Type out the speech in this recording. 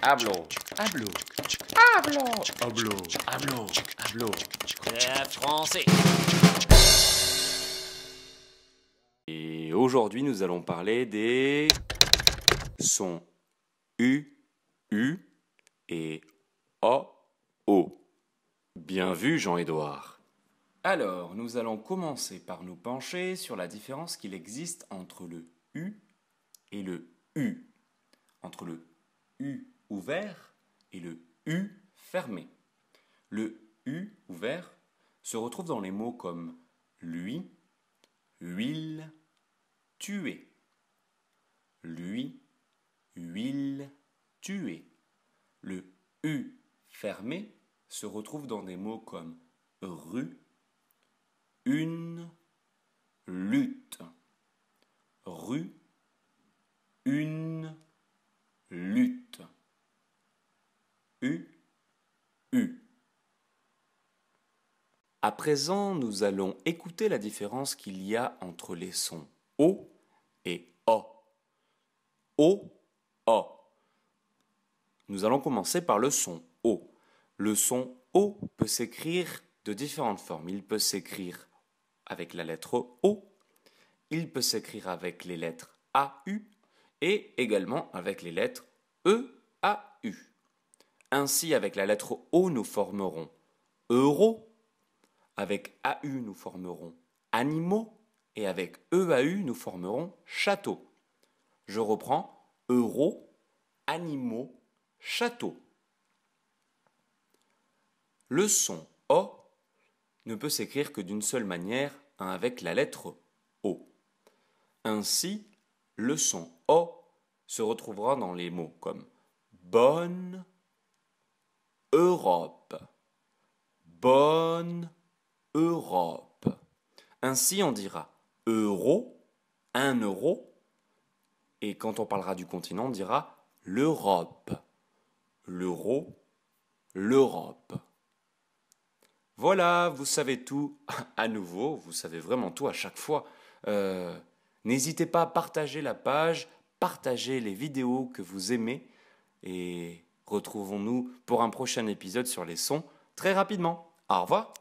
Hablo. Hablo. Hablo. Hablo. Hablo. Hablo. français. Et aujourd'hui, nous allons parler des sons U, U et O, O. Bien vu, Jean-Édouard. Alors, nous allons commencer par nous pencher sur la différence qu'il existe entre le U et le U. Entre le U ouvert et le U fermé. Le U ouvert se retrouve dans les mots comme lui, huile, tuer. Lui, huile, tuer. Le U fermé se retrouve dans des mots comme rue, une, lutte. Rue, une U, U. À présent, nous allons écouter la différence qu'il y a entre les sons O et O. O, O. Nous allons commencer par le son O. Le son O peut s'écrire de différentes formes. Il peut s'écrire avec la lettre O, il peut s'écrire avec les lettres AU et également avec les lettres E, A, U. Ainsi, avec la lettre O, nous formerons euro, avec AU, nous formerons animaux, et avec EAU, nous formerons château. Je reprends euro, animaux, château. Le son O ne peut s'écrire que d'une seule manière avec la lettre O. Ainsi, le son O se retrouvera dans les mots comme bonne, Europe. Bonne Europe. Ainsi, on dira euro, un euro. Et quand on parlera du continent, on dira l'Europe. L'euro, l'Europe. Voilà, vous savez tout à nouveau, vous savez vraiment tout à chaque fois. Euh, n'hésitez pas à partager la page, partager les vidéos que vous aimez et Retrouvons-nous pour un prochain épisode sur les sons très rapidement. Au revoir